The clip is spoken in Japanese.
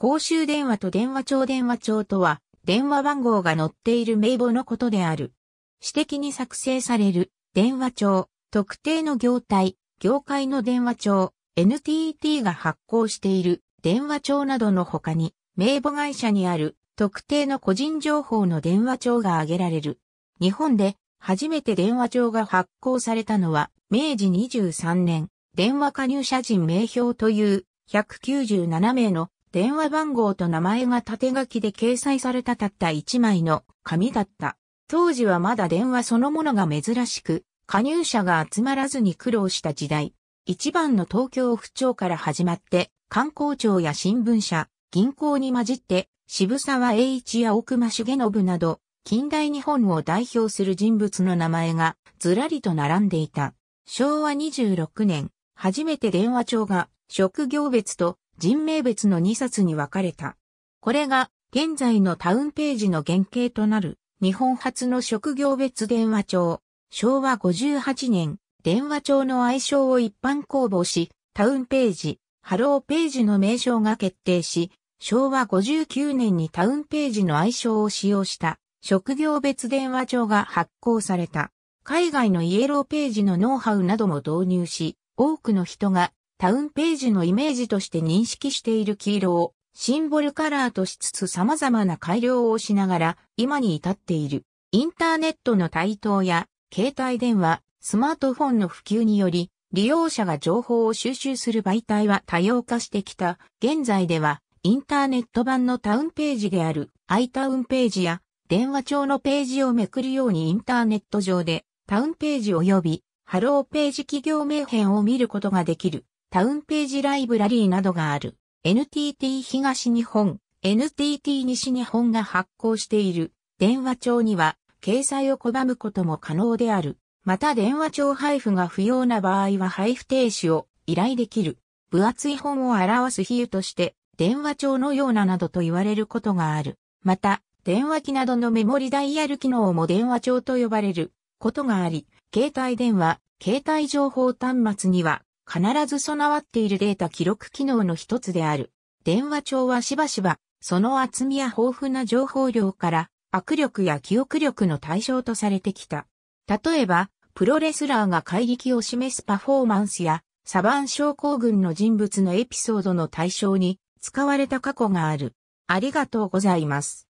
公衆電話と電話帳電話帳とは、電話番号が載っている名簿のことである。私的に作成される電話帳、特定の業態、業界の電話帳、NTT が発行している電話帳などの他に、名簿会社にある特定の個人情報の電話帳が挙げられる。日本で初めて電話帳が発行されたのは、明治23年、電話加入者人名表という197名の電話番号と名前が縦書きで掲載されたたった1枚の紙だった。当時はまだ電話そのものが珍しく、加入者が集まらずに苦労した時代、一番の東京府庁から始まって、観光庁や新聞社、銀行に混じって、渋沢栄一や奥間重信など、近代日本を代表する人物の名前がずらりと並んでいた。昭和26年、初めて電話帳が職業別と人名別の2冊に分かれた。これが現在のタウンページの原型となる日本初の職業別電話帳。昭和58年、電話帳の愛称を一般公募し、タウンページ、ハローページの名称が決定し、昭和59年にタウンページの愛称を使用した職業別電話帳が発行された。海外のイエローページのノウハウなども導入し、多くの人がタウンページのイメージとして認識している黄色をシンボルカラーとしつつ様々な改良をしながら今に至っている。インターネットの台頭や携帯電話、スマートフォンの普及により利用者が情報を収集する媒体は多様化してきた。現在ではインターネット版のタウンページである i タウンページや電話帳のページをめくるようにインターネット上でタウンページ及びハローページ企業名編を見ることができる。タウンページライブラリーなどがある NTT 東日本、NTT 西日本が発行している電話帳には掲載を拒むことも可能である。また電話帳配布が不要な場合は配布停止を依頼できる。分厚い本を表す比喩として電話帳のようななどと言われることがある。また、電話機などのメモリダイヤル機能も電話帳と呼ばれることがあり、携帯電話、携帯情報端末には必ず備わっているデータ記録機能の一つである。電話帳はしばしば、その厚みや豊富な情報量から、握力や記憶力の対象とされてきた。例えば、プロレスラーが怪力を示すパフォーマンスや、サバン症候群の人物のエピソードの対象に使われた過去がある。ありがとうございます。